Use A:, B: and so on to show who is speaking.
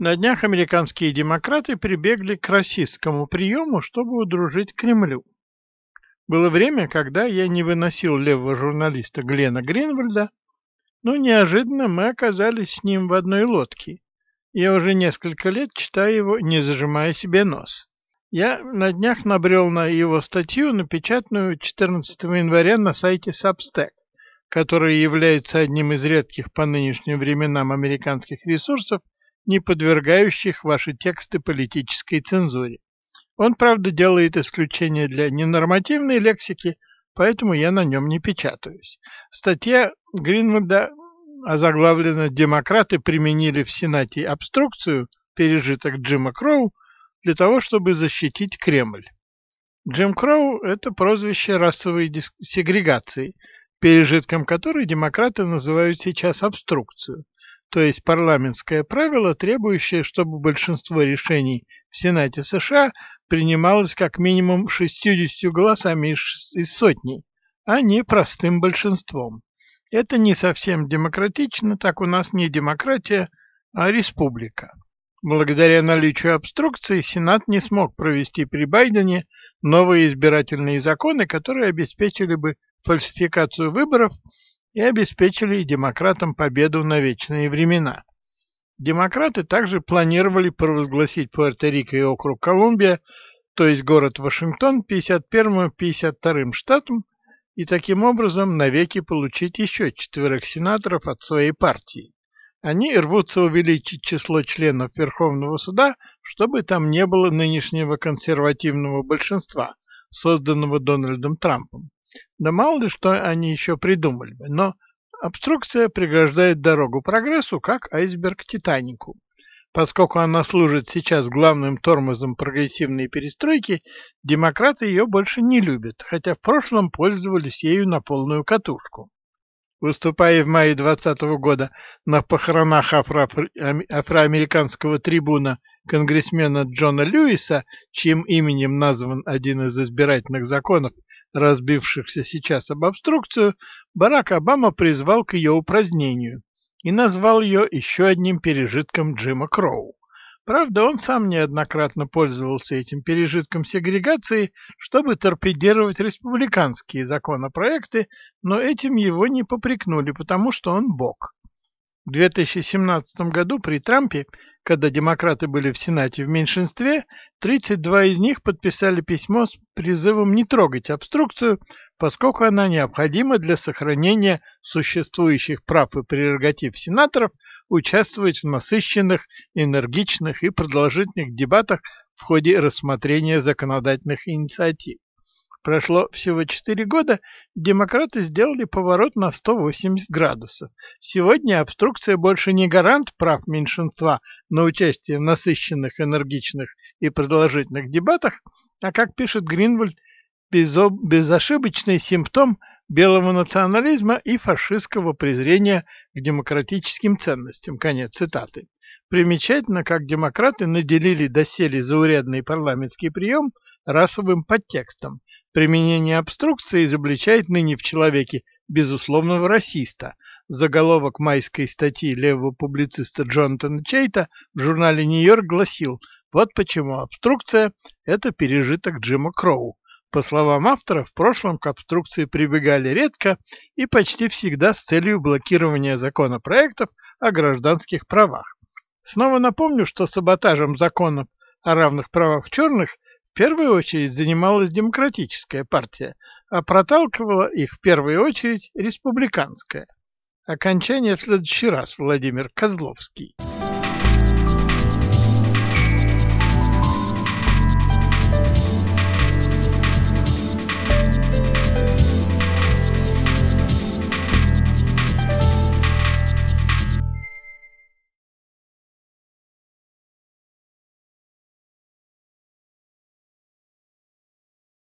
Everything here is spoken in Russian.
A: На днях американские демократы прибегли к расистскому приему, чтобы удружить Кремлю. Было время, когда я не выносил левого журналиста Глена Гринвальда, но неожиданно мы оказались с ним в одной лодке. Я уже несколько лет читаю его, не зажимая себе нос. Я на днях набрел на его статью, напечатанную 14 января на сайте Substack, который является одним из редких по нынешним временам американских ресурсов, не подвергающих ваши тексты политической цензуре. Он, правда, делает исключение для ненормативной лексики, поэтому я на нем не печатаюсь. Статья Гринвуда озаглавлена «Демократы применили в Сенате обструкцию, пережиток Джима Кроу, для того, чтобы защитить Кремль». Джим Кроу – это прозвище расовой сегрегации, пережитком которой демократы называют сейчас обструкцию – то есть парламентское правило, требующее, чтобы большинство решений в Сенате США принималось как минимум 60 голосами из сотни, а не простым большинством. Это не совсем демократично, так у нас не демократия, а республика. Благодаря наличию обструкции Сенат не смог провести при Байдене новые избирательные законы, которые обеспечили бы фальсификацию выборов и обеспечили демократам победу на вечные времена. Демократы также планировали провозгласить Пуэрто-Рико и округ Колумбия, то есть город Вашингтон, 51-52 штатом, и таким образом навеки получить еще четверых сенаторов от своей партии. Они рвутся увеличить число членов Верховного суда, чтобы там не было нынешнего консервативного большинства, созданного Дональдом Трампом. Да мало ли что они еще придумали бы, но обструкция преграждает дорогу прогрессу, как айсберг Титанику. Поскольку она служит сейчас главным тормозом прогрессивной перестройки, демократы ее больше не любят, хотя в прошлом пользовались ею на полную катушку. Выступая в мае 2020 года на похоронах афро афроамериканского трибуна конгрессмена Джона Льюиса, чьим именем назван один из избирательных законов разбившихся сейчас об обструкцию, Барак Обама призвал к ее упразднению и назвал ее еще одним пережитком Джима Кроу. Правда, он сам неоднократно пользовался этим пережитком сегрегации, чтобы торпедировать республиканские законопроекты, но этим его не попрекнули, потому что он бог. В 2017 году при Трампе, когда демократы были в Сенате в меньшинстве, 32 из них подписали письмо с призывом не трогать обструкцию, поскольку она необходима для сохранения существующих прав и прерогатив сенаторов участвовать в насыщенных, энергичных и продолжительных дебатах в ходе рассмотрения законодательных инициатив. Прошло всего 4 года, демократы сделали поворот на 180 градусов. Сегодня обструкция больше не гарант прав меньшинства на участие в насыщенных, энергичных и продолжительных дебатах, а, как пишет Гринвальд, безошибочный симптом белого национализма и фашистского презрения к демократическим ценностям. Конец цитаты. Примечательно, как демократы наделили доселе заурядный парламентский прием расовым подтекстом, Применение обструкции изобличает ныне в человеке безусловного расиста. Заголовок майской статьи левого публициста Джонатана Чейта в журнале «Нью-Йорк» гласил «Вот почему обструкция – это пережиток Джима Кроу». По словам автора, в прошлом к обструкции прибегали редко и почти всегда с целью блокирования законопроектов о гражданских правах. Снова напомню, что саботажем законов о равных правах черных – первую очередь занималась демократическая партия, а проталкивала их в первую очередь республиканская. Окончание в следующий раз, Владимир Козловский.